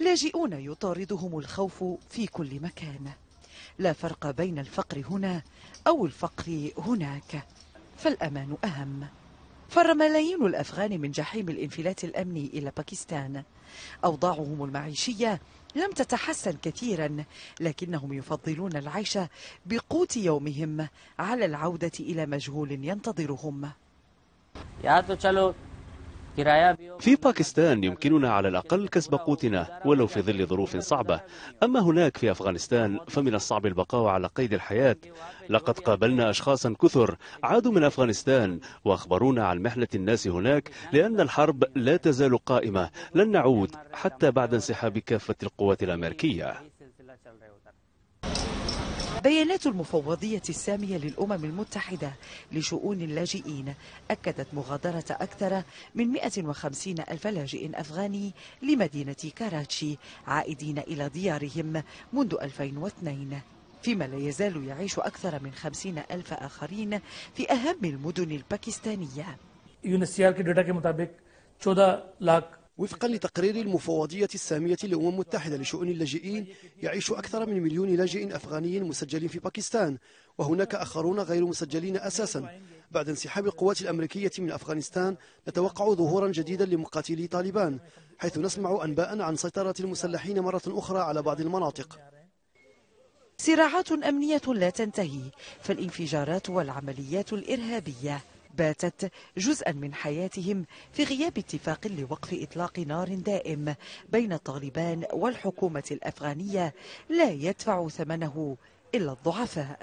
لاجئون يطاردهم الخوف في كل مكان لا فرق بين الفقر هنا أو الفقر هناك فالأمان أهم فر ملايين الأفغان من جحيم الانفلات الأمني إلى باكستان أوضاعهم المعيشية لم تتحسن كثيرا لكنهم يفضلون العيش بقوت يومهم على العودة إلى مجهول ينتظرهم يا في باكستان يمكننا على الأقل كسب قوتنا ولو في ظل ظروف صعبة أما هناك في أفغانستان فمن الصعب البقاء على قيد الحياة لقد قابلنا أشخاصا كثر عادوا من أفغانستان وأخبرونا عن محنة الناس هناك لأن الحرب لا تزال قائمة لن نعود حتى بعد انسحاب كافة القوات الأمريكية بيانات المفوضية السامية للأمم المتحدة لشؤون اللاجئين أكدت مغادرة أكثر من 150 ألف لاجئ أفغاني لمدينة كاراتشي عائدين إلى ديارهم منذ 2002 فيما لا يزال يعيش أكثر من 50 ألف آخرين في أهم المدن الباكستانية يونسيار كي ڈیٹا كي مطابق 14 لاك وفقا لتقرير المفوضية السامية للأمم المتحدة لشؤون اللاجئين يعيش أكثر من مليون لاجئ أفغاني مسجل في باكستان وهناك آخرون غير مسجلين أساسا بعد انسحاب القوات الأمريكية من أفغانستان نتوقع ظهورا جديدا لمقاتلي طالبان حيث نسمع أنباء عن سيطرة المسلحين مرة أخرى على بعض المناطق صراعات أمنية لا تنتهي فالانفجارات والعمليات الإرهابية باتت جزءا من حياتهم في غياب اتفاق لوقف إطلاق نار دائم بين الطالبان والحكومة الأفغانية لا يدفع ثمنه إلا الضعفاء